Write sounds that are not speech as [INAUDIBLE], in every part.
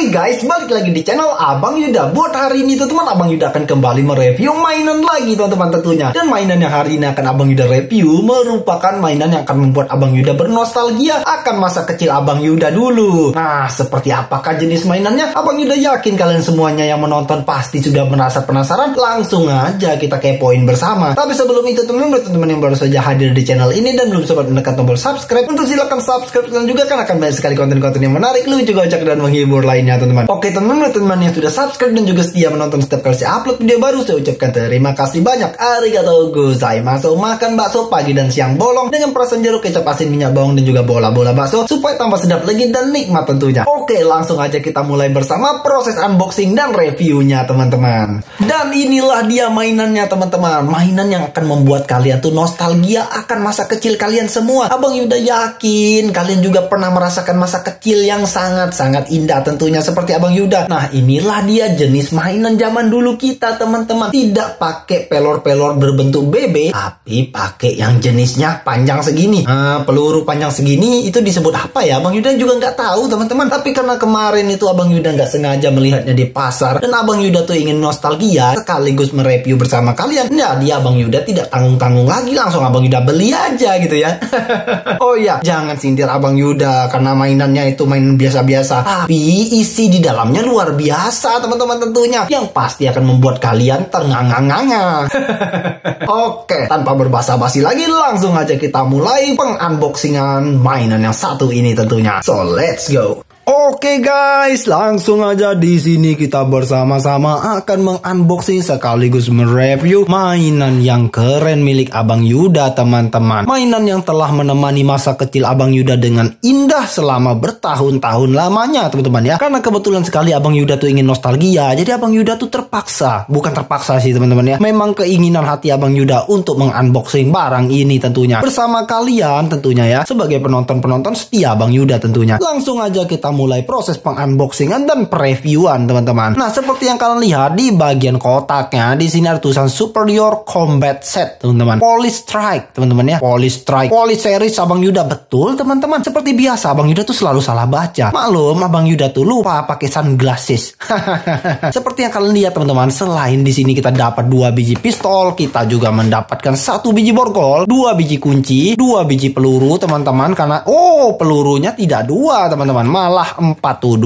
Hai guys, balik lagi di channel Abang Yuda Buat hari ini teman teman, Abang Yuda akan kembali mereview mainan lagi teman-teman tentunya Dan mainan yang hari ini akan Abang Yuda review Merupakan mainan yang akan membuat Abang Yuda bernostalgia Akan masa kecil Abang Yuda dulu Nah, seperti apakah jenis mainannya? Abang Yuda yakin kalian semuanya yang menonton pasti sudah merasa penasaran Langsung aja kita kepoin bersama Tapi sebelum itu teman-teman, teman-teman yang baru saja hadir di channel ini Dan belum sempat menekan tombol subscribe Untuk silahkan subscribe dan juga kan akan banyak sekali konten-konten yang menarik Lucu, kocak, dan menghibur lainnya ya teman-teman. Oke teman-teman, teman yang sudah subscribe dan juga setia menonton setiap kali saya upload video baru, saya ucapkan terima kasih banyak. Arigatou gozaimasu. Makan bakso pagi dan siang bolong dengan perasan jeruk, kecap asin, minyak bawang dan juga bola-bola bakso supaya tambah sedap lagi dan nikmat tentunya. Oke, langsung aja kita mulai bersama proses unboxing dan reviewnya teman-teman. Dan inilah dia mainannya teman-teman. Mainan yang akan membuat kalian tuh nostalgia akan masa kecil kalian semua. Abang Yuda yakin kalian juga pernah merasakan masa kecil yang sangat-sangat indah tentunya tentunya seperti Abang Yuda. Nah, inilah dia jenis mainan zaman dulu kita, teman-teman. Tidak pakai pelor-pelor berbentuk BB, tapi pakai yang jenisnya panjang segini. Nah, peluru panjang segini itu disebut apa ya? Abang Yuda juga nggak tahu, teman-teman. Tapi karena kemarin itu Abang Yuda nggak sengaja melihatnya di pasar dan Abang Yuda tuh ingin nostalgia sekaligus mereview bersama kalian. Nah, dia Abang Yuda tidak tanggung-tanggung lagi, langsung Abang Yuda beli aja gitu ya. [LAUGHS] oh ya, jangan sindir Abang Yuda karena mainannya itu main biasa-biasa. Tapi isi di dalamnya luar biasa teman-teman tentunya yang pasti akan membuat kalian ternganga-nganga. [LAUGHS] Oke, tanpa berbahasa basi lagi langsung aja kita mulai peng pengunboxingan mainan yang satu ini tentunya. So let's go. Oke guys, langsung aja di sini kita bersama-sama akan mengunboxing sekaligus mereview mainan yang keren milik Abang Yuda teman-teman. Mainan yang telah menemani masa kecil Abang Yuda dengan indah selama bertahun-tahun lamanya teman-teman ya. Karena kebetulan sekali Abang Yuda tuh ingin nostalgia, jadi Abang Yuda tuh terpaksa, bukan terpaksa sih teman-teman ya. Memang keinginan hati Abang Yuda untuk mengunboxing barang ini tentunya. Bersama kalian tentunya ya, sebagai penonton-penonton setia Abang Yuda tentunya. Langsung aja kita akan mulai proses pengunboxingan dan previewan teman-teman. Nah seperti yang kalian lihat di bagian kotaknya di sini ada tulisan Superior Combat Set teman-teman. Police Strike teman-teman ya. Police Strike. Police Series Abang Yuda betul teman-teman. Seperti biasa Abang Yuda tuh selalu salah baca. Maklum Abang Yuda tuh lupa pakai sunglasses. [LAUGHS] seperti yang kalian lihat teman-teman selain di sini kita dapat dua biji pistol kita juga mendapatkan satu biji borgol, dua biji kunci, dua biji peluru teman-teman karena oh pelurunya tidak dua teman-teman malah empat 4 tuh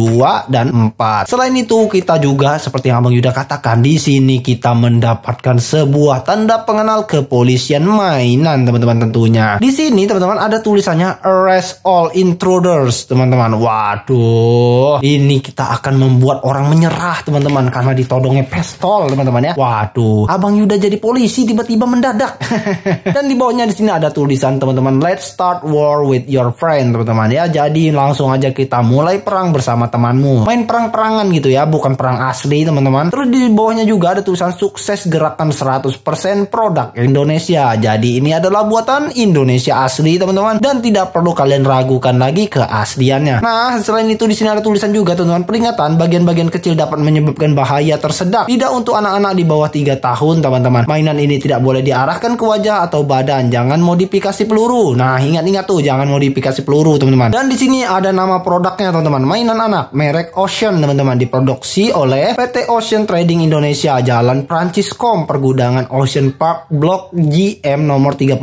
dan 4. Selain itu kita juga seperti yang Abang Yuda katakan di sini kita mendapatkan sebuah tanda pengenal kepolisian mainan teman-teman tentunya. Di sini teman-teman ada tulisannya arrest all intruders teman-teman. Waduh, ini kita akan membuat orang menyerah teman-teman karena ditodongnya pistol teman-teman ya. Waduh, Abang Yuda jadi polisi tiba-tiba mendadak. [LAUGHS] dan di bawahnya di sini ada tulisan teman-teman let's start war with your friend teman-teman ya. Jadi langsung aja kita mulai mulai perang bersama temanmu. Main perang-perangan gitu ya, bukan perang asli teman-teman. Terus di bawahnya juga ada tulisan sukses gerakan 100% produk Indonesia. Jadi ini adalah buatan Indonesia asli teman-teman dan tidak perlu kalian ragukan lagi keasliannya. Nah, selain itu di sini ada tulisan juga teman-teman peringatan bagian-bagian kecil dapat menyebabkan bahaya tersedak. Tidak untuk anak-anak di bawah 3 tahun teman-teman. Mainan ini tidak boleh diarahkan ke wajah atau badan. Jangan modifikasi peluru. Nah, ingat-ingat tuh jangan modifikasi peluru teman-teman. Dan di sini ada nama produknya teman-teman mainan anak merek Ocean teman-teman diproduksi oleh PT Ocean Trading Indonesia Jalan Prancis Kom pergudangan Ocean Park Blok GM nomor 38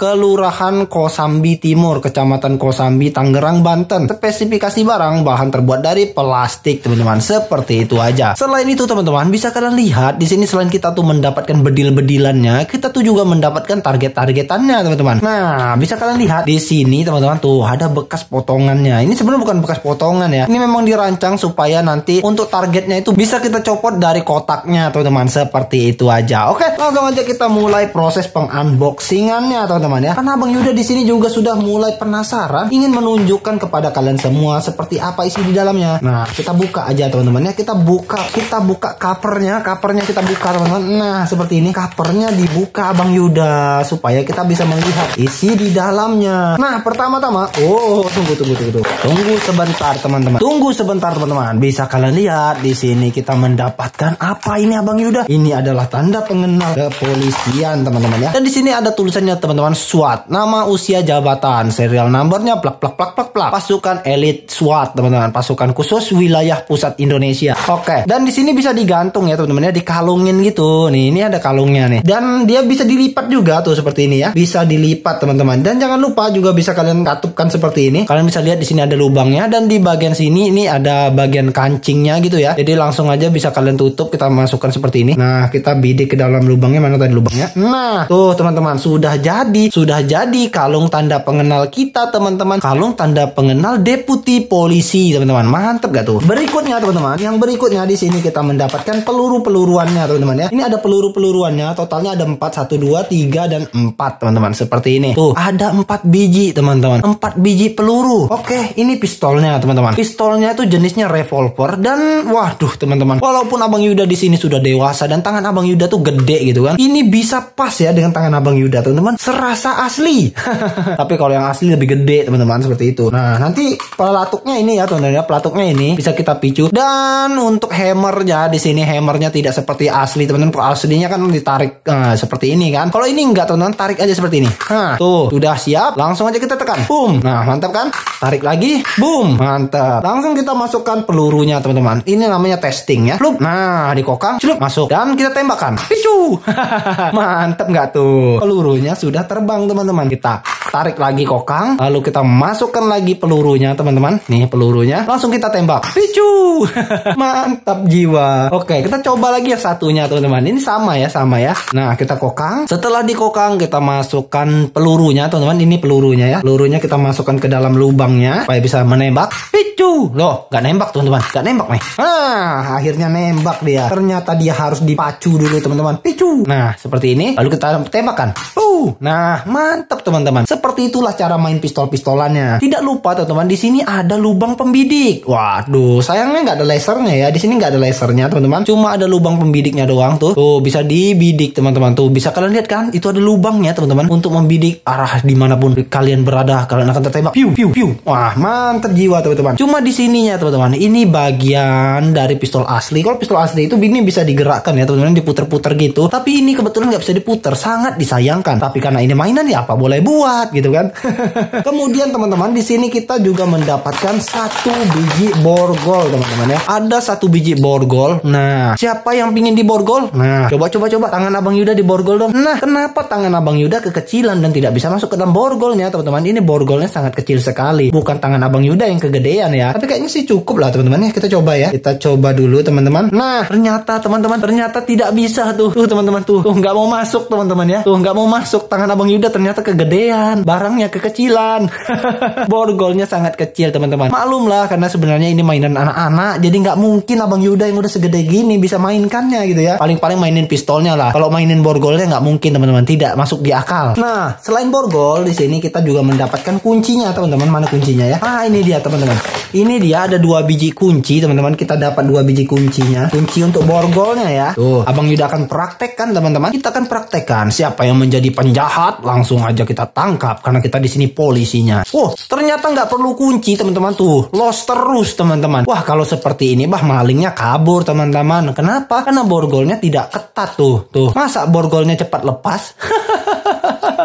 Kelurahan Kosambi Timur Kecamatan Kosambi Tangerang Banten spesifikasi barang bahan terbuat dari plastik teman-teman seperti itu aja selain itu teman-teman bisa kalian lihat di sini selain kita tuh mendapatkan bedil-bedilannya kita tuh juga mendapatkan target-targetannya teman-teman nah bisa kalian lihat di sini teman-teman tuh ada bekas potongannya ini sebenarnya bukan bekas potongan potongan ya. Ini memang dirancang supaya nanti untuk targetnya itu bisa kita copot dari kotaknya teman-teman seperti itu aja. Oke, langsung aja kita mulai proses pengunboxingannya teman-teman ya. Karena Bang Yuda di sini juga sudah mulai penasaran ingin menunjukkan kepada kalian semua seperti apa isi di dalamnya. Nah, kita buka aja teman-teman ya. Kita buka, kita buka covernya, covernya kita buka teman-teman. Nah, seperti ini covernya dibuka Bang Yuda supaya kita bisa melihat isi di dalamnya. Nah, pertama-tama, oh tunggu tunggu tunggu tunggu. Tunggu sebentar sebentar teman-teman. Tunggu sebentar teman-teman. Bisa kalian lihat di sini kita mendapatkan apa ini Abang Yuda? Ini adalah tanda pengenal kepolisian teman-teman ya. Dan di sini ada tulisannya teman-teman SWAT, nama usia jabatan, serial numbernya plak plak plak plak plak. Pasukan elit SWAT teman-teman, pasukan khusus wilayah pusat Indonesia. Oke. Dan di sini bisa digantung ya teman-teman ya, dikalungin gitu. Nih, ini ada kalungnya nih. Dan dia bisa dilipat juga tuh seperti ini ya. Bisa dilipat teman-teman. Dan jangan lupa juga bisa kalian katupkan seperti ini. Kalian bisa lihat di sini ada lubangnya dan di bagian sini ini ada bagian kancingnya gitu ya. Jadi langsung aja bisa kalian tutup kita masukkan seperti ini. Nah, kita bidik ke dalam lubangnya mana tadi lubangnya? Nah, tuh teman-teman sudah jadi, sudah jadi kalung tanda pengenal kita teman-teman. Kalung tanda pengenal deputi polisi teman-teman. mantep gak tuh? Berikutnya teman-teman, yang berikutnya di sini kita mendapatkan peluru-peluruannya teman-teman ya. Ini ada peluru-peluruannya totalnya ada 4 1 2 3 dan empat teman-teman seperti ini. Tuh, ada empat biji teman-teman. 4 biji peluru. Oke, ini pistolnya teman-teman. Pistolnya itu jenisnya revolver dan waduh teman-teman. Walaupun Abang Yuda di sini sudah dewasa dan tangan Abang Yuda tuh gede gitu kan. Ini bisa pas ya dengan tangan Abang Yuda teman-teman. Serasa asli. [LAUGHS] Tapi kalau yang asli lebih gede teman-teman seperti itu. Nah, nanti pelatuknya ini ya teman-teman ya, pelatuknya ini bisa kita picu dan untuk hammernya di sini hammernya tidak seperti asli teman-teman. Kalau aslinya kan ditarik eh, seperti ini kan. Kalau ini enggak teman-teman, tarik aja seperti ini. Hah, tuh, sudah siap, langsung aja kita tekan. Boom. Nah, mantap kan? Tarik lagi. Boom. Nah, mantap langsung kita masukkan pelurunya teman-teman ini namanya testing ya Plup. nah di kokang, celup masuk dan kita tembakan Pisu. [LAUGHS] mantap nggak tuh pelurunya sudah terbang teman-teman kita tarik lagi kokang, lalu kita masukkan lagi pelurunya teman-teman. Nih pelurunya, langsung kita tembak. Picu, [LAUGHS] mantap jiwa. Oke, kita coba lagi yang satunya teman-teman. Ini sama ya, sama ya. Nah kita kokang. Setelah dikokang kita masukkan pelurunya teman-teman. Ini pelurunya ya. Pelurunya kita masukkan ke dalam lubangnya supaya bisa menembak. Picu, loh nggak nembak teman-teman, nggak nembak nih. Ah, akhirnya nembak dia. Ternyata dia harus dipacu dulu teman-teman. Picu. Nah seperti ini. Lalu kita tembakkan Uh, nah mantap teman-teman seperti itulah cara main pistol-pistolannya. Tidak lupa teman-teman, di sini ada lubang pembidik. Waduh, sayangnya nggak ada lasernya ya. Di sini nggak ada lasernya teman-teman. Cuma ada lubang pembidiknya doang tuh. Tuh bisa dibidik teman-teman tuh. Bisa kalian lihat kan? Itu ada lubangnya teman-teman untuk membidik arah dimanapun kalian berada. Kalian akan tertembak. Piu piu piu. Wah mantap jiwa teman-teman. Cuma di sininya teman-teman. Ini bagian dari pistol asli. Kalau pistol asli itu ini bisa digerakkan ya teman-teman diputer-puter gitu. Tapi ini kebetulan nggak bisa diputer. Sangat disayangkan. Tapi karena ini mainan ya apa boleh buat gitu kan. [LAUGHS] Kemudian teman-teman di sini kita juga mendapatkan satu biji borgol teman-teman ya. Ada satu biji borgol. Nah, siapa yang pingin di borgol Nah, coba coba coba tangan Abang Yuda di borgol dong. Nah, kenapa tangan Abang Yuda kekecilan dan tidak bisa masuk ke dalam borgolnya teman-teman? Ini borgolnya sangat kecil sekali. Bukan tangan Abang Yuda yang kegedean ya. Tapi kayaknya sih cukup lah teman-teman ya. Kita coba ya. Kita coba dulu teman-teman. Nah, ternyata teman-teman ternyata tidak bisa tuh. Tuh teman-teman tuh. Tuh nggak mau masuk teman-teman ya. Tuh nggak mau masuk tangan Abang Yuda ternyata kegedean kecilan, barangnya kekecilan. [LAUGHS] Borgolnya sangat kecil teman-teman. Maklum lah karena sebenarnya ini mainan anak-anak jadi nggak mungkin Abang Yuda yang udah segede gini bisa mainkannya gitu ya. Paling-paling mainin pistolnya lah. Kalau mainin borgolnya nggak mungkin teman-teman tidak masuk di akal. Nah selain borgol di sini kita juga mendapatkan kuncinya teman-teman. Mana kuncinya ya? Ah ini dia teman-teman. Ini dia ada dua biji kunci teman-teman. Kita dapat dua biji kuncinya. Kunci untuk borgolnya ya. Tuh Abang Yuda akan praktekkan teman-teman. Kita akan praktekkan siapa yang menjadi penjahat langsung aja kita tangkap lengkap karena kita di sini polisinya. Oh, ternyata nggak perlu kunci teman-teman tuh. Lost terus teman-teman. Wah, kalau seperti ini bah malingnya kabur teman-teman. Kenapa? Karena borgolnya tidak ketat tuh. Tuh, masa borgolnya cepat lepas? [LAUGHS]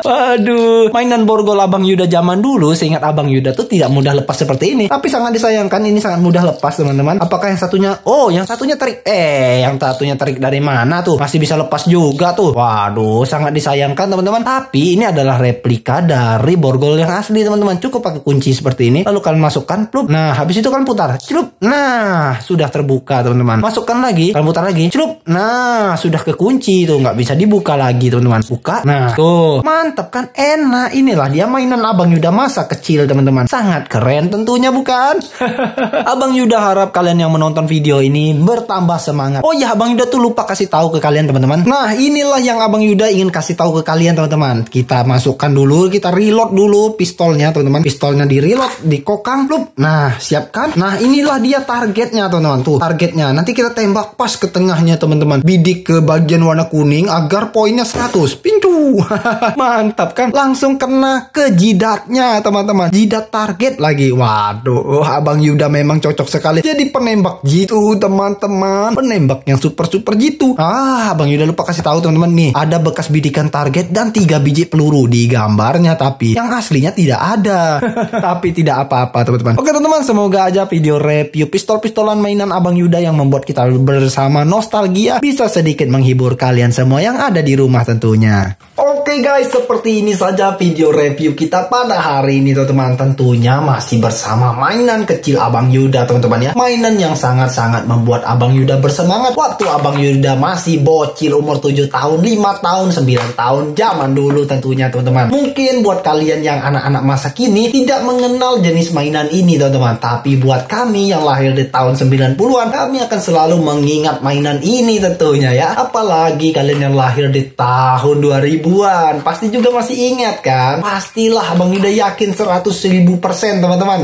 Waduh, mainan borgol Abang Yuda zaman dulu, seingat Abang Yuda tuh tidak mudah lepas seperti ini. Tapi sangat disayangkan ini sangat mudah lepas, teman-teman. Apakah yang satunya? Oh, yang satunya tarik. Eh, yang satunya tarik dari mana tuh? Masih bisa lepas juga tuh. Waduh, sangat disayangkan, teman-teman. Tapi ini adalah replika dari borgol yang asli, teman-teman. Cukup pakai kunci seperti ini, lalu kalian masukkan plup. Nah, habis itu kan putar. Celup. Nah, sudah terbuka, teman-teman. Masukkan lagi, kalian putar lagi. Celup. Nah, sudah kekunci tuh, nggak bisa dibuka lagi, teman-teman. Buka. Nah, tuh. Mantap mantap kan enak inilah dia mainan Abang Yuda masa kecil teman-teman sangat keren tentunya bukan [LAUGHS] Abang Yuda harap kalian yang menonton video ini bertambah semangat oh ya Abang Yuda tuh lupa kasih tahu ke kalian teman-teman nah inilah yang Abang Yuda ingin kasih tahu ke kalian teman-teman kita masukkan dulu kita reload dulu pistolnya teman-teman pistolnya di reload di kokang lup nah siapkan nah inilah dia targetnya teman-teman tuh targetnya nanti kita tembak pas ke tengahnya teman-teman bidik ke bagian warna kuning agar poinnya 100 pintu [LAUGHS] mantap kan langsung kena ke jidatnya teman-teman jidat target lagi waduh oh, abang Yuda memang cocok sekali jadi penembak jitu teman-teman penembak yang super super jitu ah abang Yuda lupa kasih tahu teman-teman nih ada bekas bidikan target dan tiga biji peluru di gambarnya tapi yang aslinya tidak ada [LAUGHS] tapi tidak apa-apa teman-teman oke teman-teman semoga aja video review pistol-pistolan mainan abang Yuda yang membuat kita bersama nostalgia bisa sedikit menghibur kalian semua yang ada di rumah tentunya oke guys seperti seperti ini saja video review kita pada hari ini teman-teman tentunya masih bersama mainan kecil Abang Yuda teman-teman ya mainan yang sangat-sangat membuat Abang Yuda bersemangat waktu Abang Yuda masih bocil umur 7 tahun 5 tahun 9 tahun zaman dulu tentunya teman-teman mungkin buat kalian yang anak-anak masa kini tidak mengenal jenis mainan ini teman-teman tapi buat kami yang lahir di tahun 90-an kami akan selalu mengingat mainan ini tentunya ya apalagi kalian yang lahir di tahun 2000-an pasti juga masih ingat kan? Pastilah bang Yuda yakin 100 ribu persen teman-teman.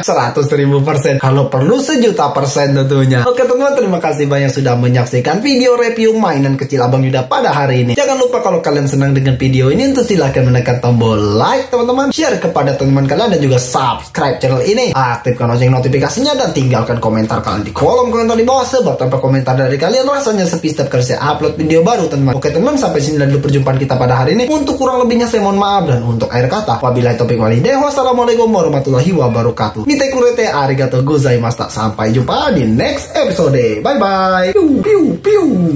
100 [LAUGHS] ribu persen. Kalau perlu sejuta persen tentunya. Oke teman-teman terima kasih banyak sudah menyaksikan video review mainan kecil Abang Yuda pada hari ini. Jangan lupa kalau kalian senang dengan video ini untuk silahkan menekan tombol like teman-teman. Share kepada teman-teman kalian dan juga subscribe channel ini. Aktifkan lonceng notifikasinya dan tinggalkan komentar kalian di kolom komentar di bawah. Sebab tanpa komentar dari kalian rasanya sepi setiap kali saya upload video baru teman-teman. Oke teman teman sampai sini dulu perjumpaan kita pada hari ini. Untuk kurang lebihnya saya mohon maaf dan untuk air kata wabillahi topik deh wassalamualaikum warahmatullahi wabarakatuh nite kurete arigato gozaimasu sampai jumpa di next episode bye bye piu piu piu